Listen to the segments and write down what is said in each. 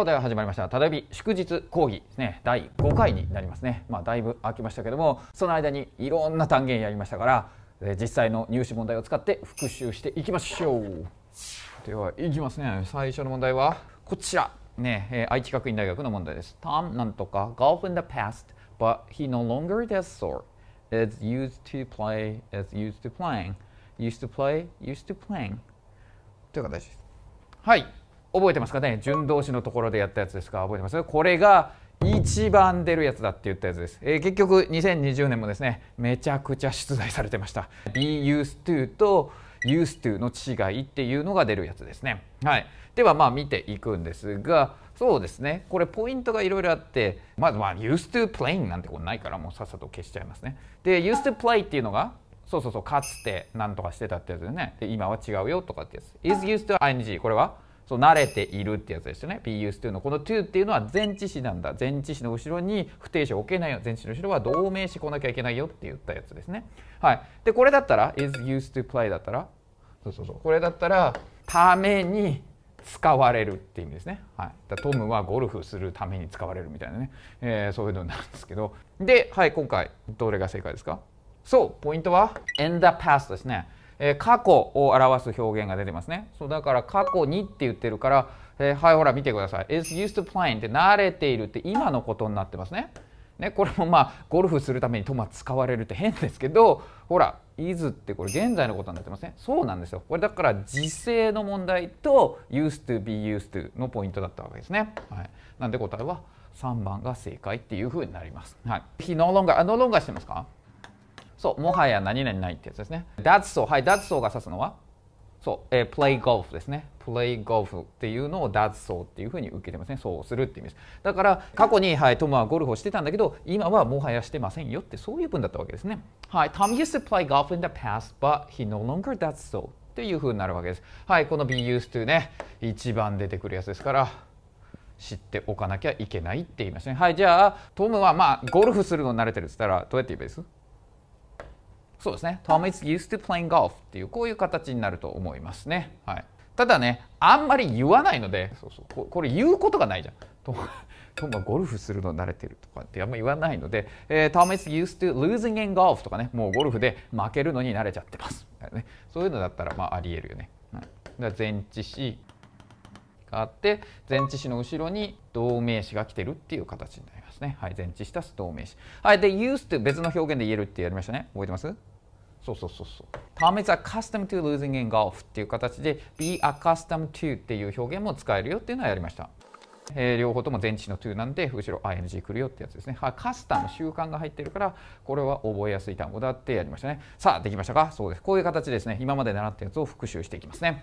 おでは始まりました。ただいび祝日講義ですね。第5回になりますね。まあ、だいぶ空きましたけども、その間にいろんな単元やりましたから、え実際の入試問題を使って復習していきましょう。では、いきますね。最初の問題はこちら。ね、え愛知学院大学の問題です。Tom なんとか golf in the past, but he no longer does so. It's used to play, it's used to playing. used to play, used to playing. という形です。はい。覚えてますかね順動詞のところでやったやつですか覚えてますこれが一番出るやつだって言ったやつです、えー、結局2020年もですねめちゃくちゃ出題されてました be used to と used to の違いっていうのが出るやつですねはいではまあ見ていくんですがそうですねこれポイントがいろいろあってまずまあ used to playing なんてことないからもうさっさと消しちゃいますねで used to play っていうのがそうそうそうかつて何とかしてたってやつですねで今は違うよとかってやつ is used to ing これはそう慣れているってやつですよね PUS d いうのこの to っていうのは前置詞なんだ前置詞の後ろに不定詞を置けないよ前置詞の後ろは同名詞来なきゃいけないよって言ったやつですねはいでこれだったら is used to play だったらそうそうそうこれだったらために使われるっていう意味ですね、はい、だトムはゴルフするために使われるみたいなね、えー、そういうのになるんですけどではい今回どれが正解ですかそうポイントは in the past ですねえ過去を表す表現が出てますね。そうだから過去にって言ってるから、えー、はいほら見てください。is used to playing って慣れているって今のことになってますね。ね、これもまあゴルフするためにトマ使われるって変ですけどほら is ってこれ現在のことになってますねそうなんですよこれだから時制の問題と used to be used to のポイントだったわけですね、はい、なんで答えは3番が正解っていうふうになります、はい、日のロンガーのロンガーしてますかそう、もはや何々ないってやつですね。that's so。はい、that's so が指すのはそう、えー、play golf ですね。play golf っていうのを that's so っていうふうに受けてますね。そうするって意味です。だから、過去に、はい、トムはゴルフをしてたんだけど、今はもはやしてませんよって、そういう文だったわけですね。はい、Tom used to play golf in the past, but he no longer that's so っていうふうになるわけです。はい、この be used to ね、一番出てくるやつですから、知っておかなきゃいけないって言いますね。はい、じゃあ、トムはまあ、ゴルフするの慣れてるって言ったら、どうやって言えばいいですそうですね Tom is used to playing golf っていうこういう形になると思いますね、はい、ただねあんまり言わないのでそうそうこれ言うことがないじゃんトムはゴルフするの慣れてるとかってあんまり言わないので、えー、Tom is used to losing in golf とかねもうゴルフで負けるのに慣れちゃってますね、そういうのだったらまあありえるよね、はい、だ前置詞があって前置詞の後ろに動名詞が来てるっていう形になりますね。はい、前置詞足す動名詞。はい、で、used 別の表現で言えるってやりましたね。覚えてますそうそうそうそう。Tom is accustomed to losing in golf っていう形で be accustomed to っていう表現も使えるよっていうのはやりました。えー、両方とも前置詞の to なんで後ろ ing 来るよってやつですね。カスタム習慣が入ってるからこれは覚えやすい単語だってやりましたね。さあできましたかそうです。こういう形ですね。今まで習ったやつを復習していきますね。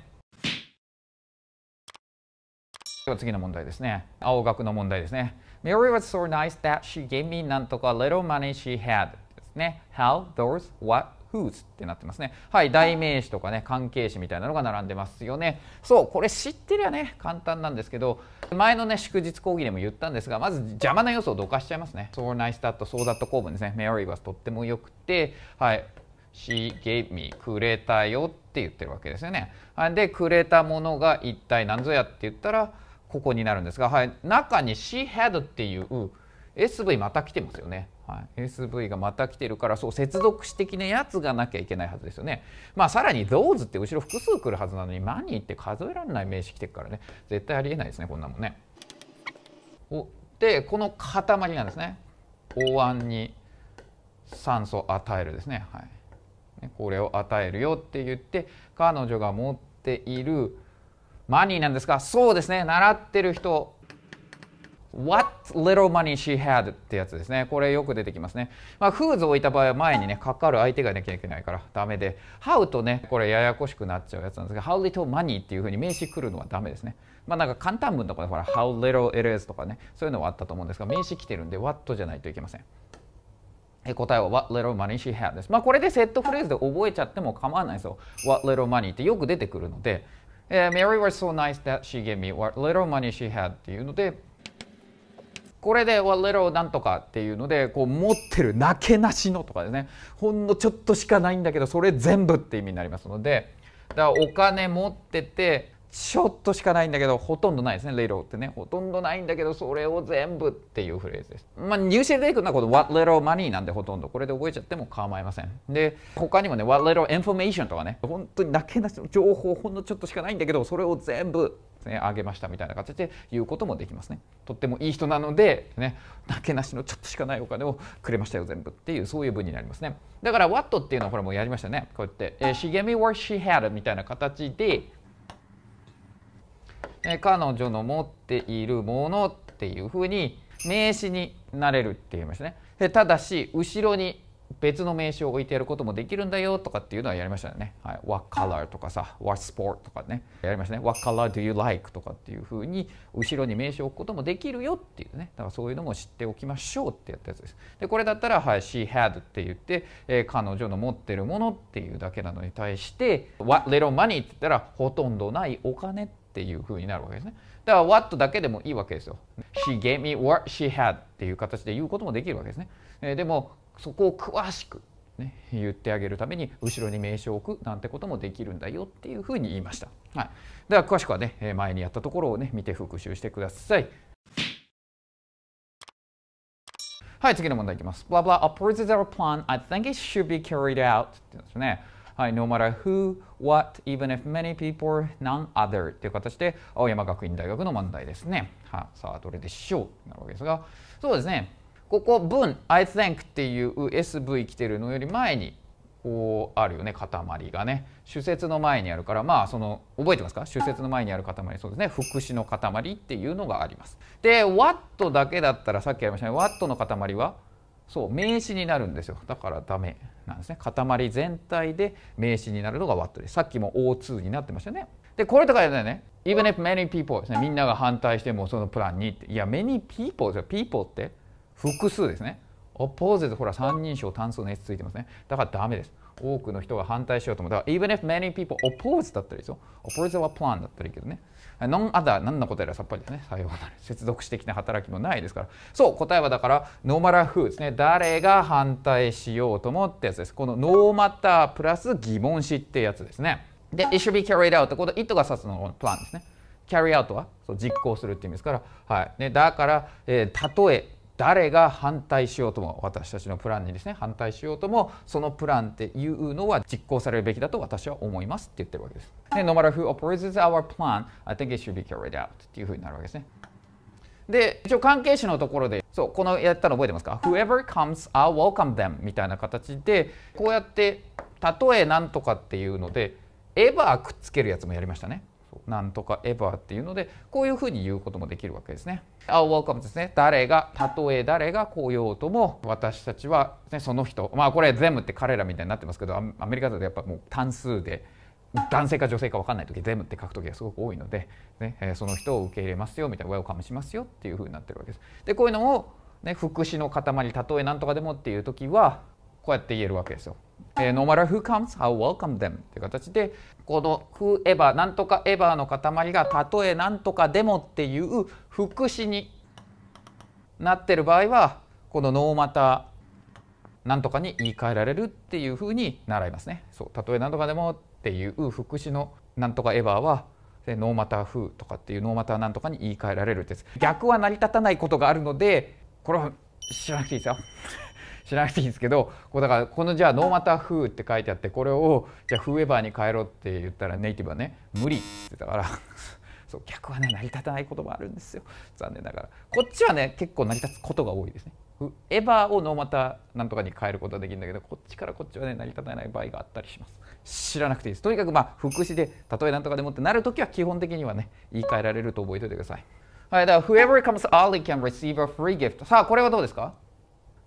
では次の問題ですね。青学の問題ですね。Mary was so nice that she gave me なんとか little money she had ですね。How, those, what, フーズってなってますね。はい、代名詞とかね、関係詞みたいなのが並んでますよね。そう、これ知ってりゃね、簡単なんですけど、前のね、祝日講義でも言ったんですが、まず邪魔な要素をどかしちゃいますね。そう、ナイスタット、そうだった文ですね。Mary was とっても良くて、はい、she gave me くれたよって言ってるわけですよね。で、くれたものが一体何ぞやって言ったら、ここになるんですが、はい、中に she had っていう、SV また来てますよね、はい、SV がまた来てるからそう接続詞的なやつがなきゃいけないはずですよねまあさらに those って後ろ複数来るはずなのに m ニ n y って数えられない名詞来てるからね絶対ありえないですねこんなもんねおでこの塊なんですねお椀に酸素与えるですねはいこれを与えるよって言って彼女が持っているマニーなんですがそうですね習ってる人 What little money she had ってやつですね。これよく出てきますね。まあ、who's 置いた場合は前にね、かかる相手がなきゃいけないからダメで、how とね、これややこしくなっちゃうやつなんですが、how little money っていうふうに名詞来るのはダメですね。まあなんか簡単文とかで、ほら、how little it is とかね、そういうのはあったと思うんですが、名詞来てるんで、what じゃないといけません。答えは What little money she had です。まあこれでセットフレーズで覚えちゃっても構わないですよ。What little money ってよく出てくるので、え Mary was so nice that she gave me what little money she had っていうので、これで「w h a t little なんとか」っていうのでこう持ってるなけなしのとかですねほんのちょっとしかないんだけどそれ全部って意味になりますのでだからお金持っててちょっとしかないんだけどほとんどないですね「little」ってねほとんどないんだけどそれを全部っていうフレーズです。まあ入試で出てくるのはこの「what little money」なんでほとんどこれで覚えちゃっても構いません。で他にもね「what little information」とかね本当になけなしの情報ほんのちょっとしかないんだけどそれを全部ね、あげましたみたいな形で言うこともできますね。とってもいい人なので、ね、なけなしのちょっとしかないお金をくれましたよ、全部っていう、そういう文になりますね。だから、what っていうのは、これもやりましたね。こうやって、えー、she gave me what she had みたいな形で、えー、彼女の持っているものっていうふうに、名詞になれるって言いましたね。ただし、後ろに別の名詞を置いてやることもできるんだよとかっていうのはやりましたよね。はい、What color とかさ、What sport とかね、やりましたね。What color do you like とかっていうふうに後ろに名詞を置くこともできるよっていうね、だからそういうのも知っておきましょうってやったやつです。で、これだったら、はい、She had って言って、えー、彼女の持ってるものっていうだけなのに対して、What little money って言ったら、ほとんどないお金っていうふうになるわけですね。だから What だけでもいいわけですよ。She gave me what she had っていう形で言うこともできるわけですね。えー、でもそこを詳しく、ね、言ってあげるために後ろに名称を置くなんてこともできるんだよっていうふうに言いました。はい、では詳しくはね前にやったところをね見て復習してください。はい、次の問題いきます。Blah blah opposes our plan. I think it should be carried out. ってですね。はい、no matter who, what, even if many people, none other という形で青山学院大学の問題ですね。はさあ、どれでしょうなるわけですが、そうですね。ここ分 I think っていう SV 来てるのより前にこうあるよね塊がね主節の前にあるからまあその覚えてますか主節の前にある塊そうですね副詞の塊っていうのがありますで what だけだったらさっきやりましたね what の塊はそう名詞になるんですよだからダメなんですね塊全体で名詞になるのが what ですさっきも O2 になってましたねでこれとかだよね even if many people ですねみんなが反対してもそのプランにいや many people ですよ people って複数ですねオポーゼとほら三人称単数の S ついてますねだからダメです多くの人が反対しようと思うだから even if many people oppose だったりですよ oppose は plan だったりけどね non o t 何の答えはさっぱりですねさようなら接続詞的な働きもないですからそう答えはだから no m a フ t who ですね誰が反対しようともってやつですこの no m a t プラス疑問詞ってやつですねで it should be carried out ってこと it が指すのプランですね carry out はそう実行するって意味ですから、はいね、だから、えー、例え誰が反対しようとも私たちのプランにですね反対しようともそのプランっていうのは実行されるべきだと私は思いますって言ってるわけです。で、No matter who opposes our plan, I think it should be carried out っていうふうになるわけですね。で、一応関係者のところで、そう、このやったの覚えてますか ?Whoever comes, I'll welcome them みたいな形で、こうやって、たとえなんとかっていうので、エヴァくっつけるやつもやりましたね。なんとかエヴァっていうのでこういうふうに言うこともできるわけですね。あ、welcome ですね。誰が、たとえ誰がこううとも私たちは、ね、その人、まあこれ全部って彼らみたいになってますけどアメリカだとやっぱもう単数で男性か女性か分かんない時全部って書く時がすごく多いので、ねえその人を受け入れますよみたいなウェルカムしますよっていうふうになってるわけです。でこういうのを、ね、福祉の塊たとえなんとかでもっていう時はこうやって言えるわけですよ。えー、No matter who comes, I'll welcome them という形でこの whoever なんとか ever の塊がたとえなんとかでもっていう副詞になってる場合はこの No matter なんとかに言い換えられるっていうふうに習いますね。そうたとえなんとかでもっていう副詞のなんとか ever はノーマター風とかっていうノーマターなんとかに言い換えられるです逆は成り立たないことがあるのでこれは知らなくていいですよ知らなくていいんですけどこうだからこのじゃあ「ノーマタフー」って書いてあってこれをじゃあ「フーエバー」に変えろって言ったらネイティブはね「無理」って言ったから そう逆はね成り立たないこともあるんですよ残念ながらこっちはね結構成り立つことが多いですねフエバーをノーマタなんとかに変えることはできるんだけどこっちからこっちはね成り立たない場合があったりします知らなくていいですとにかくまあ副詞で例えなんとかでもってなるときは基本的にはね言い換えられると覚えておいてくださいはいだから whoever comes early can receive a free gift さあこれはどうですか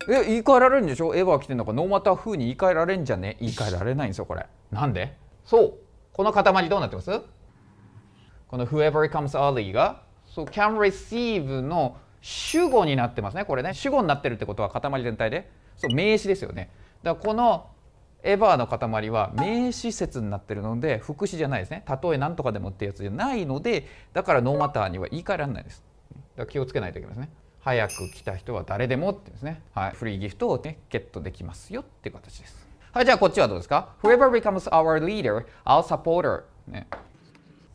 え言い換えられるんでしょエヴァ来てんのかノーマター風に言い換えられんじゃね言い換えられないんですよこれなんでそうこの塊どうなってますこの whoever comes early がそう can receive の主語になってますねこれね主語になってるってことは塊全体でそう名詞ですよねだからこのエヴァの塊は名詞説になってるので副詞じゃないですねたとえ何とかでもってやつじゃないのでだからノーマターには言い換えられないですだから気をつけないといけませんね早く来た人は誰でもってですね、はい、フリーギフトを、ね、ゲットできますよっていう形です。はい、じゃあこっちはどうですか ?Whoever becomes our leader, our supporter、ね、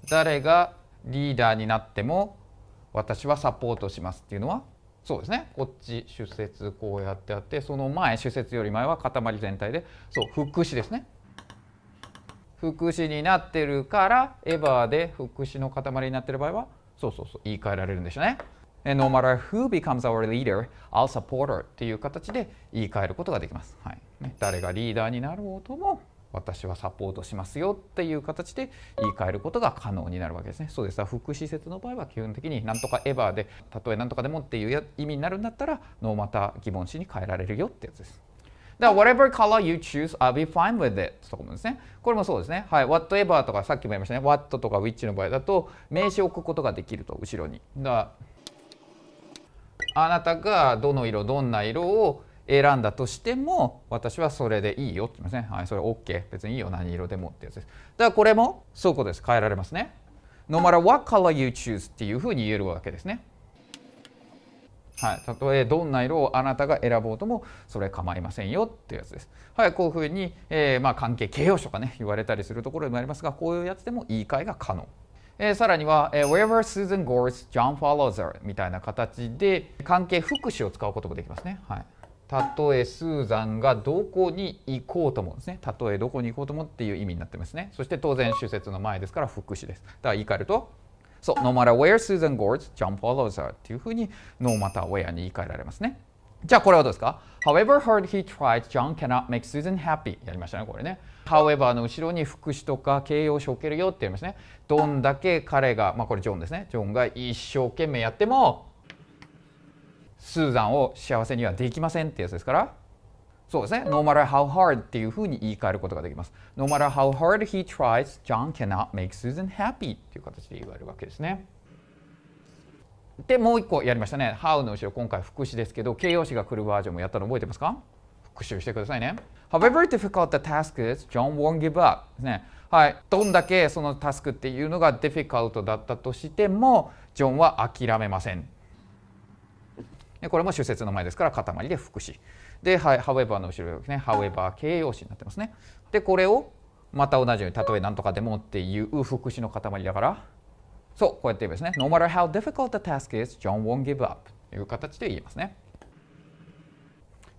誰がリーダーになっても私はサポートしますっていうのはそうですねこっち主節こうやってあってその前主節より前は塊全体でそう副詞ですね副詞になってるからエヴァーで副詞の塊になってる場合はそうそうそう言い換えられるんでしょうね。no matter who becomes our leader, I'll support her っていう形で言い換えることができます。はいね、誰がリーダーになろうとも私はサポートしますよっていう形で言い換えることが可能になるわけですね。そうです。福祉施設の場合は基本的になんとかエバーで、たとえなんとかでもっていう意味になるんだったら、ノーマタ疑問詞に変えられるよってやつです。だから、whatever color you choose, I'll be fine with it. とかもですね。これもそうですね。はい。whatever とか、さっきも言いましたね。what とか which の場合だと、名詞を置くことができると、後ろに。だからあなたがどの色どんな色を選んだとしても私はそれでいいよって言いますね、はい、それ OK 別にいいよ何色でもってやつですだからこれもそうこです変えられますね No matter what color you choose っていうふうに言えるわけですねはい、たとえどんな色をあなたが選ぼうともそれ構いませんよってやつです。はい、こういうふうに、えー、まあ、関係形容詞とかね言われたりするところにありますがこういうやつでも言い換えが可能えー、さらには、えー、Wherever Susan goes, John follows her みたいな形で関係副詞を使うこともできますね。はい、たとえスーザンがどこに行こうともですね。たとえどこに行こうともっていう意味になってますね。そして当然主節の前ですから副詞です。だから言い換えると、そう、No matter where Susan goes, John follows her っていうふうに No matter where に言い換えられますね。じゃあこれはどうですか ?However hard he tried, John cannot make Susan happy やりましたね、これね。however の後ろに副詞とか形容詞を置けるよって言いますね。どんだけ彼が、まあ、これジョンですね。ジョンが一生懸命やっても、スーザンを幸せにはできませんってやつですから。そうですね。No matter how hard っていうふうに言い換えることができます。No matter how hard he tries, John cannot make Susan happy っていう形で言われるわけですね。で、もう一個やりましたね。How の後ろ、今回副詞ですけど、形容詞が来るバージョンもやったの覚えてますか復習してくださいね。However difficult the task is, John won't give up ですね。はい、どんだけそのタスクっていうのが difficult だったとしても、ジョンは諦めません。でこれも主節の前ですから塊で副詞。で、はい、however の後ろですね、however 形容詞になってますね。で、これをまた同じように、たとえ何とかでもっていう副詞の塊だから、そう、こうやって言えばですね、No matter how difficult the task is, John won't give up という形で言えますね。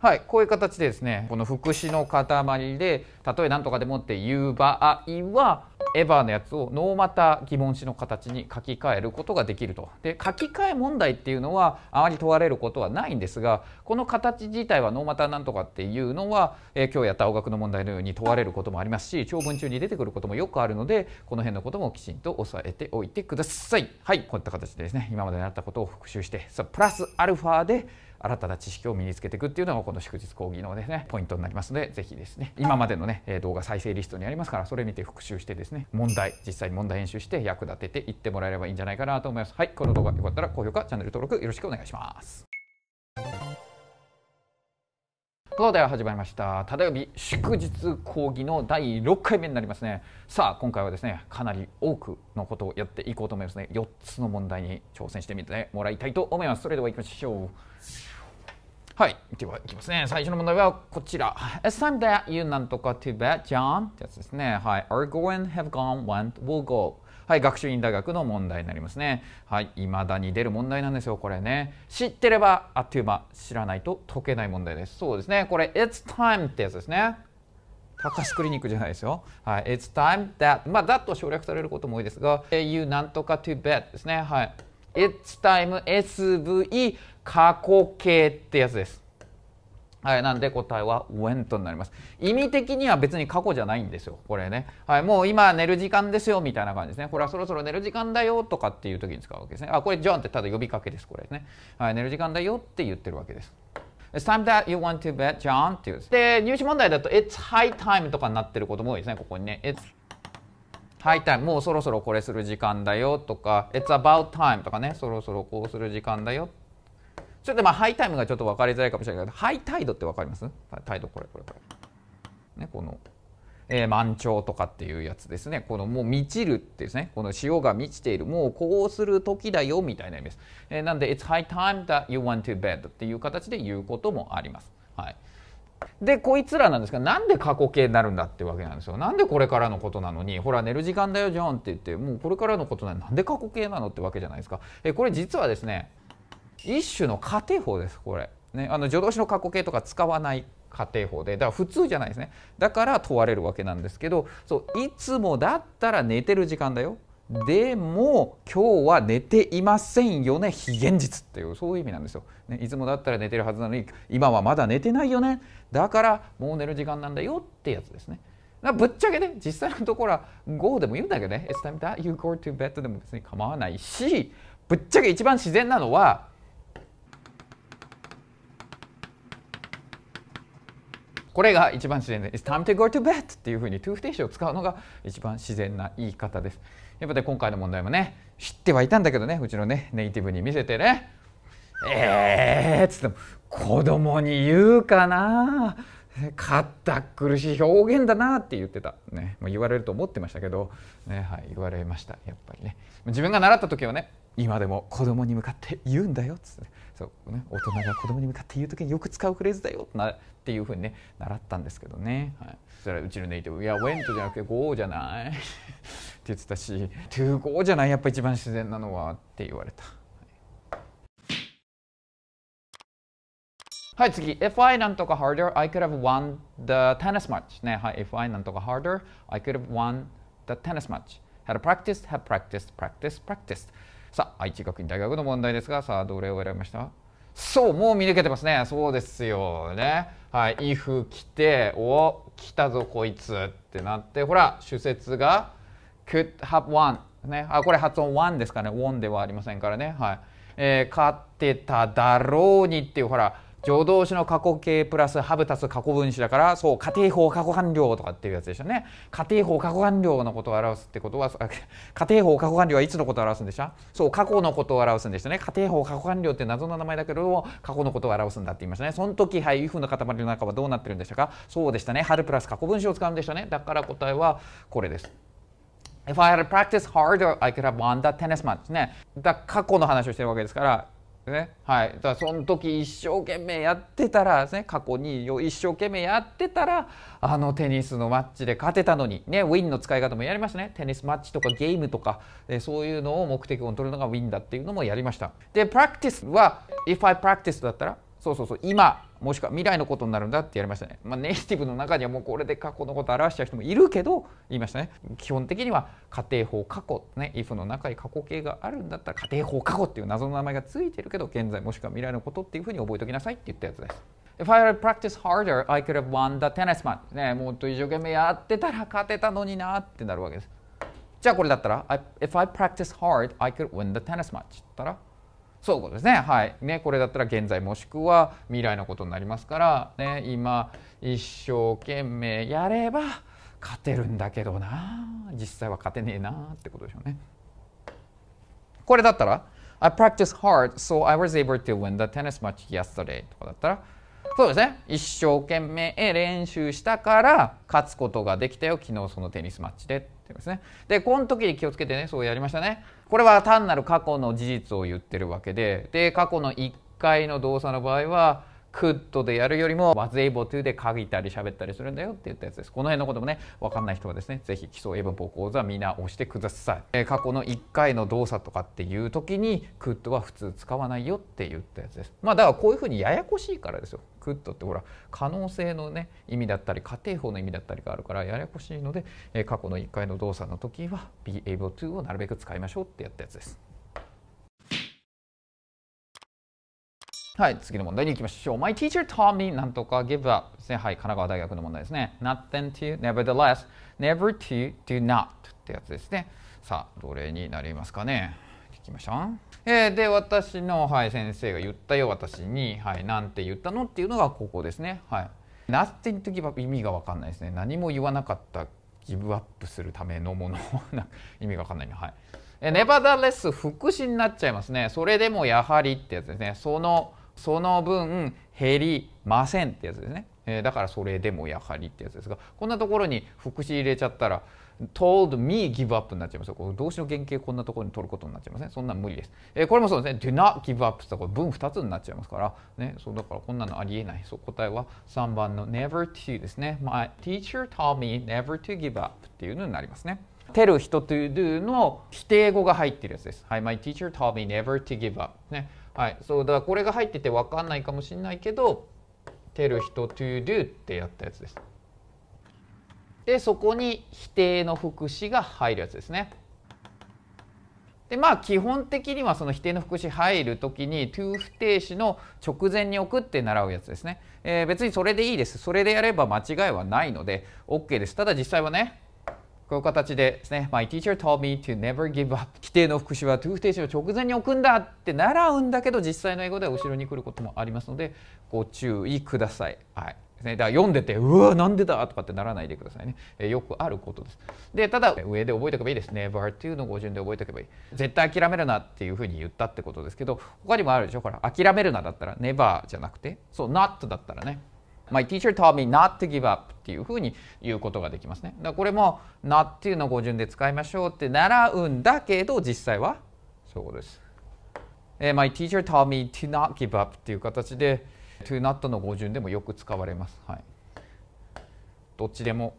はい、こういう形でですね、この副詞の塊で、例えなんとかでもっていう場合は、エバーのやつをノーマタ疑問詞の形に書き換えることができると。で、書き換え問題っていうのはあまり問われることはないんですが、この形自体はノーマタなんとかっていうのは、えー、今日やった音学の問題のように問われることもありますし、長文中に出てくることもよくあるので、この辺のこともきちんと押さえておいてください。はい、こういった形でですね、今まで習ったことを復習して、さプラスアルファで、新たな知識を身につけていくっていうのがこの祝日講義のですねポイントになりますので是非ですね今までのね動画再生リストにありますからそれ見て復習してですね問題実際に問題編集して役立てていってもらえればいいんじゃないかなと思いますはいこの動画よかったら高評価チャンネル登録よろしくお願いしますとでは始まりました「ただよび祝日講義」の第6回目になりますねさあ今回はですねかなり多くのことをやっていこうと思いますね4つの問題に挑戦してみてもらいたいと思いますそれではいきましょうはいではいきますね最初の問題はこちら「It's time that you なんとか to bed John」ってやつですねはい「are going have gone went will go」はい、学習院大学の問題になりますね。はい、未だに出る問題なんですよ、これね。知ってればあっという間、知らないと解けない問題です。そうですね、これ、It's time ってやつですね。高須クリニックじゃないですよ。はい、It's time that まあ、that と省略されることも多いですが、au なんとか to bed ですね。はい。It's time SV 過去形ってやつです。はい、なんで答えは went になります。意味的には別に過去じゃないんですよ、これね。はい、もう今寝る時間ですよ、みたいな感じですね。これはそろそろ寝る時間だよ、とかっていう時に使うわけですね。あ、これジョンってただ呼びかけです、これね。はい、寝る時間だよって言ってるわけです。It's time that you w a n t to bed, John っていう。で、入試問題だと It's high time とかになってることも多いですね、ここにね。It's high time もうそろそろこれする時間だよとか It's about time とかね、そろそろこうする時間だよちょっとまあハイタイムがちょっと分かりづらいかもしれないけど、ハイ態度って分かります態度これこれこれ。ね、この、えー、満潮とかっていうやつですね。このもう満ちるってですね。この潮が満ちている。もうこうする時だよみたいな意味です。えー、なんで、it's high time that you want to bed っていう形で言うこともあります。はい。で、こいつらなんですが、なんで過去形になるんだってわけなんですよ。なんでこれからのことなのに、ほら、寝る時間だよ、ジョンって言って、もうこれからのことなのに、なんで過去形なのってわけじゃないですか。えー、これ実はですね、一種の仮定法ですこれ。ね、あの助動詞の過去形とか使わない仮定法でだから普通じゃないですねだから問われるわけなんですけどそういつもだったら寝てる時間だよでも今日は寝ていませんよね非現実っていうそういう意味なんですよ、ね、いつもだったら寝てるはずなのに今はまだ寝てないよねだからもう寝る時間なんだよってやつですねぶっちゃけね実際のところは GO でも言うんだけどね It's time that you go to bed でも別に構わないしぶっちゃけ一番自然なのはこれが一番自然で「It's time to go to bed」っていうふうに to 不定詞を使うのが一番自然な言い方です。やっぱり今回の問題もね知ってはいたんだけどねうちのねネイティブに見せてね「えー」っつっても子供に言うかなかった苦しい表現だなって言ってた、ね、もう言われると思ってましたけど、ねはい、言われましたやっぱりね自分が習った時はね今でも子供に向かって言うんだよっつって、そうね、大人が子供に向かって言う時によく使うフレーズだよなっていうふうにね習ったんですけどね、はい、そしたらうちのネイティブ「いや went」じゃなくて「go」じゃないって言ってたし「to go」じゃないやっぱ一番自然なのはって言われた。はい、次。If I なんとか harder, I could have won the tennis match. ね、はい。If I なんとか harder, I could have won the tennis match. Had practiced, had practiced, practiced, practiced. さあ愛知学院大学の問題ですがさあどれを選びましたそうもう見抜けてますねそうですよねはい「if 来て」お「来たぞこいつ」ってなってほら主節が「could have won」ねあこれ発音「one」ですかね「one」ではありませんからねはい、えー、勝ってただろうにっていうほら助動詞の過去形プラスハブタす過去分詞だからそう家庭法過去完了とかっていうやつでしたね家庭法過去完了のことを表すってことは 家庭法過去完了はいつのことを表すんでしたそう過去のことを表すんでしたね家庭法過去完了って謎の名前だけども過去のことを表すんだって言いましたねその時はい if の塊の中はどうなってるんでしたかそうでしたね春プラス過去分詞を使うんでしたねだから答えはこれです If I had practiced harder, I could have won that tennis match ね。だ過去の話をしてるわけですから、ねはい、だからその時一生懸命やってたら、ね、過去に一生懸命やってたらあのテニスのマッチで勝てたのに、ね、ウィンの使い方もやりましたねテニスマッチとかゲームとか、えそういうのを目的を取るのがウィンだっていうのもやりましたで practice は if I practice だったらそうそうそう今もしくは未来のことになるんだってやりましたね、まあ、ネイティブの中にはもうこれで過去のことを表しちゃう人もいるけど言いましたね基本的には家庭法過去ね if の中に過去形があるんだったら家庭法過去っていう謎の名前がついてるけど現在もしくは未来のことっていうふうに覚えておきなさいって言ったやつです If I had practiced harder, I could have won the tennis match ねもっと一生懸命やってたら勝てたのになってなるわけですじゃあこれだったら If I practice hard, I could win the tennis match ったらそうことですね。はい。ね、これだったら現在もしくは未来のことになりますから、ね、今、一生懸命やれば勝てるんだけどな、実際は勝てねえなってことでしょうね。これだったら、I practice d hard, so I was able to win the tennis match yesterday とかだったら、そうですね。一生懸命練習したから勝つことができたよ、昨日そのテニスマッチでってことですね。で、この時に気をつけてね、そうやりましたね。これは単なる過去の事実を言ってるわけでで過去の1回の動作の場合は could でやるよりも was able to で書いたり喋ったりするんだよって言ったやつです。この辺のこともね、わかんない人はですね、ぜひ基礎英文法講座みんな押してください。えー、過去の1回の動作とかっていう時に could は普通使わないよって言ったやつです。まあだからこういうふうにややこしいからですよ。could ってほら、可能性のね、意味だったり、仮定法の意味だったりがあるからややこしいので、えー、過去の1回の動作の時は be able to をなるべく使いましょうってやったやつです。はい、次の問題に行きましょう。My teacher taught me なんとか give up ですね。はい、神奈川大学の問題ですね。nothing to, nevertheless, never to, do not ってやつですね。さあ、どれになりますかね。行きましょう。えー、で、私の、はい、先生が言ったよ、私に。はい、なんて言ったのっていうのがここですね。はい。nothing to give up 意味がわかんないですね。何も言わなかった、ギブアップするためのもの。意味がわかんないね。はい。え、ネバダレス、副詞になっちゃいますね。それでもやはりってやつですね。その、その分減りませんってやつですね。えだからそれでもやはりってやつですがこんなところに副詞入れちゃったら told me give up になっちゃいますよ。動詞の原型こんなところに取ることになっちゃいますね。そんな無理です。えー、これもそうですね。do not give up ってこれ文2つになっちゃいますから、ね、そうだからこんなのありえない。そう答えは3番の never to ですね。My teacher told me never to give up っていうのになりますね。tell 人 to do の否定語が入ってるやつです。はい、my teacher told me never to give up ね。はい、そうだからこれが入ってて分かんないかもしれないけど「tell 人 to do」ってやったやつです。でそこに否定の副詞が入るやつですね。でまあ基本的にはその否定の副詞入る時に to 不定詞の直前に置くって習うやつですね。えー、別にそれでいいです。それでやれば間違いはないので OK です。ただ実際はねこういう形でですね、My teacher told me to never give up 規定の副詞は to 不定詞を直前に置くんだって習うんだけど実際の英語では後ろに来ることもありますのでご注意ください。はいね、だから読んでてうわなんでだとかってならないでくださいね、えよくあることですでただ上で覚えておけばいいですね never っていうのを語順で覚えておけばいい絶対諦めるなっていうふうに言ったってことですけど他にもあるでしょほら諦めるなだったら never じゃなくてそう not だったらね My teacher taught me not to give up っていうふうに言うことができますね。だこれも not っていうのを語順で使いましょうって習うんだけど実際はそうです。え My teacher taught me to not give up っていう形で to not の語順でもよく使われます。はい、どっちでも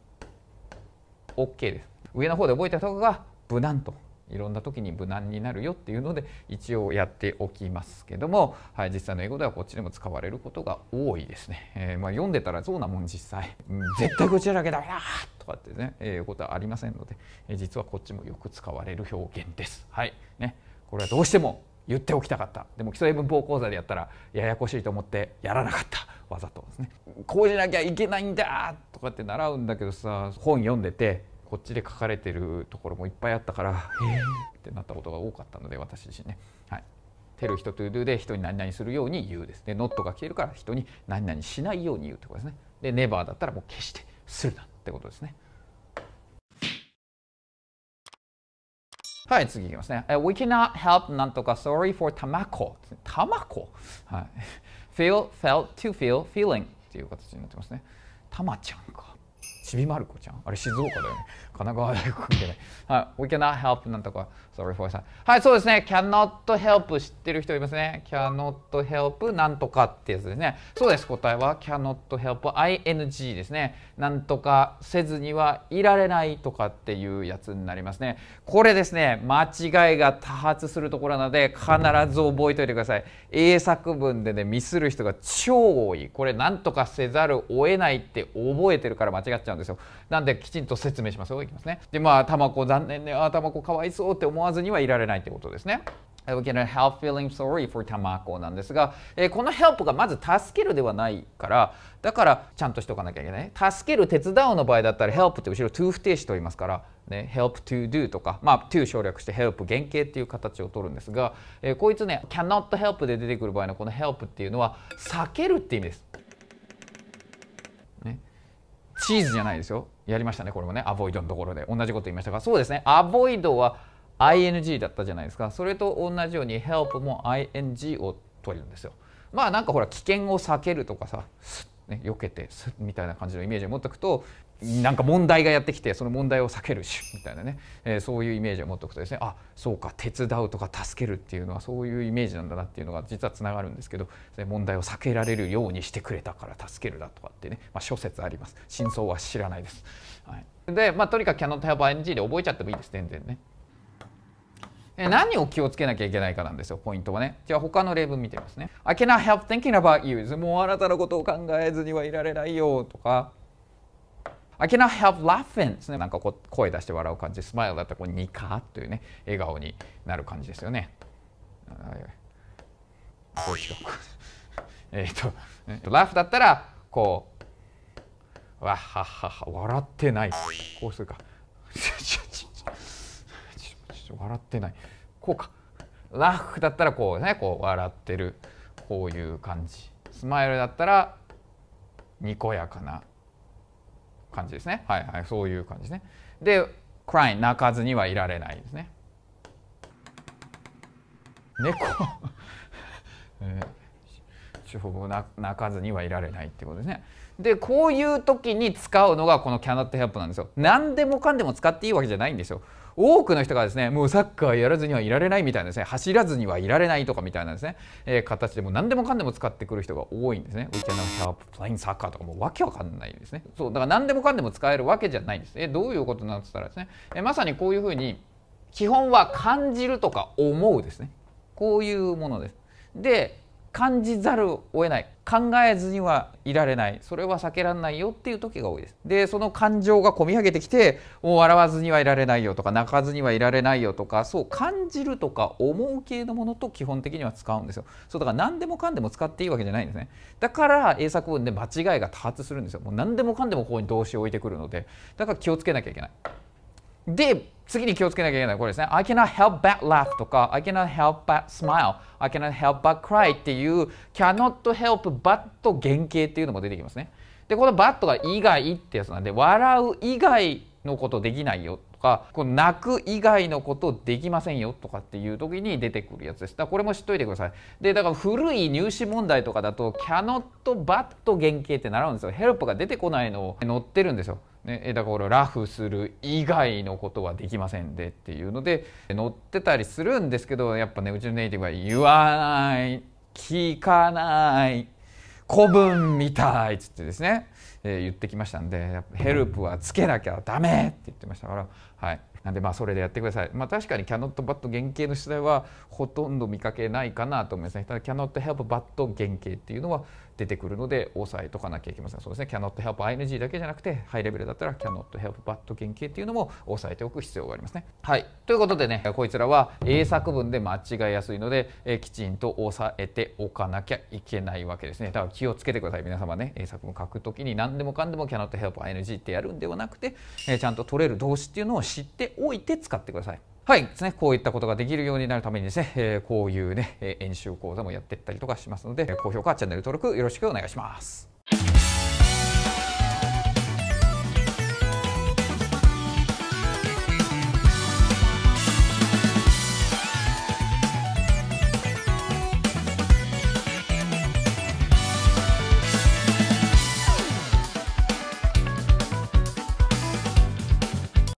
OK です。上の方で覚えたとこが無難と。いろんな時に無難になるよっていうので一応やっておきますけども、はい、実際の英語ではこっちでも使われることが多いですね、えー、まあ、読んでたらそうなもん実際うん、絶対こっちだけダメだとかってね、えー、ことはありませんので、えー、実はこっちもよく使われる表現です。はいね、これはどうしても言っておきたかったでも基礎英文法講座でやったらややこしいと思ってやらなかったわざとですねこうしなきゃいけないんだとかって習うんだけどさ本読んでてこっちで書かれてるところもいっぱいあったからえー、ってなったことが多かったので私自身ね。はいてる人というで人に何々するように言うですね。ノットが消えるから人に何々しないように言うってことですね。で、ネバーだったらもう決してするなってことですね。はい、次いきますね。We cannot help なんとか sorry for たまこ。たまこ。はい。feel, felt, to feel, feeling っていう形になってますね。たまちゃんか。ちびまる子ちゃんあれ静岡だよね。神奈川大学関係ない。はい。We cannot help なんとか。Sorry for はい、そうですね。cannot help 知ってる人いますね。cannot help なんとかってやつですね。そうです。答えは cannot help ing ですね。なんとかせずにはいられないとかっていうやつになりますね。これですね。間違いが多発するところなので必ず覚えておいてください。英作文でね、ミスる人が超多い。これなんとかせざるを得ないって覚えてるから間違っちゃうんですよなんできちんと説明しますよいきますねでまあタマコ残念ねあタマコかわいそうって思わずにはいられないってことですね We can help feeling sorry for タマコなんですが、えー、この help がまず助けるではないからだからちゃんとしておかなきゃいけない助ける手伝うの場合だったら help って後ろ to 不定詞と言いますからね、help to do とか、まあ、to 省略して help 原型っていう形を取るんですが、えー、こいつね cannot help で出てくる場合のこの help っていうのは避けるって意味です。チーズじゃないですよ。やりましたね、これもね。アボイドのところで。同じこと言いましたが、そうですね。アボイドは ing だったじゃないですか。それと同じように help も ing を取るんですよ。まあなんかほら、危険を避けるとかさ、ね、避けてみたいな感じのイメージを持っておくとなんか問題がやってきてその問題を避けるしみたいなね、えー、そういうイメージを持っておくとですねあそうか手伝うとか助けるっていうのはそういうイメージなんだなっていうのが実はつながるんですけど問題を避けられるようにしてくれたから助けるだとかってね、まあ、諸説あります真相は知らないです。はい、で、まあ、とにかく cannot h a v n g で覚えちゃってもいいです全然ね。何を気をつけなきゃいけないかなんですよ、ポイントはね。じゃあ他の例文見てみますね。I cannot help thinking about you. もうあなたのことを考えずにはいられないよとか、I cannot help laughing ですね。なんかこう声出して笑う感じ、スマイルだったらこうニカというね、笑顔になる感じですよね。どうしよう。えっと、ラフだったら、こう、わははは、笑ってない。こうするか。笑ってない。こうか。ラフだったらこうね、こう笑ってる。こういう感じ。スマイルだったら、にこやかな感じですね。はいはい、そういう感じですね。で、crying 泣かずにはいられないですね。猫 えー、泣かずにはいられないってことですね。でこういう時に使うのがこの cannot help なんですよ。何でもかんでも使っていいわけじゃないんですよ。多くの人がですねもうサッカーやらずにはいられないみたいなですね走らずにはいられないとかみたいなですね、えー、形でも何でもかんでも使ってくる人が多いんですね。We can help playing soccer とかもうわけわかんないですね。そうだから何でもかんでも使えるわけじゃないんです。えどういうことなんつったらですね、えまさにこういうふうに基本は感じるとか思うですね。こういうものです。で感じざるを得ない考えずにはいられないそれは避けられないよっていう時が多いですでその感情がこみ上げてきてもう笑わずにはいられないよとか泣かずにはいられないよとかそう感じるとか思う系のものと基本的には使うんですよそうだから何でもかんでも使っていいわけじゃないんですねだから英作文で間違いが多発するんですよもう何でもかんでもここに動詞を置いてくるのでだから気をつけなきゃいけないで、次に気をつけなきゃいけないこれですね。I cannot help but laugh とか I cannot help but smile I cannot help but cry っていう cannot help but 原型っていうのも出てきますね。で、この but が以外ってやつなんで笑う以外のことできないよとかこの泣く以外のことできませんよとかっていう時に出てくるやつです。だこれも知っといてください。で、だから古い入試問題とかだと cannot but 原型って習うんですよ。help が出てこないのを載ってるんですよ。ね、だからラフする以外のことはできませんでっていうので載ってたりするんですけどやっぱねうちのネイティブは言わない聞かない古文みたいっつってですね、えー、言ってきましたんでヘルプはつけなきゃダメって言ってましたから、はい、なんでまあそれでやってください。まあ確かにキャノットバット原型の取材はほとんど見かけないかなと思いますね。ただキャノットヘルプバット原型っていうのは出てくるので押さえとかなきゃいけません。そうですね。cannot help ing だけじゃなくて、ハイレベルだったら cannot help but 原型っていうのも押さえておく必要がありますね。はい。ということでね、こいつらは英作文で間違いやすいので、えきちんと押さえておかなきゃいけないわけですね。だから気をつけてください。皆様ね、英作文書くときに何でもかんでも cannot help ing ってやるんではなくて、えちゃんと取れる動詞っていうのを知っておいて使ってください。はいですね、こういったことができるようになるためにですね、えー、こういうね、演習講座もやっていったりとかしますので、高評価、チャンネル登録よろしくお願いします。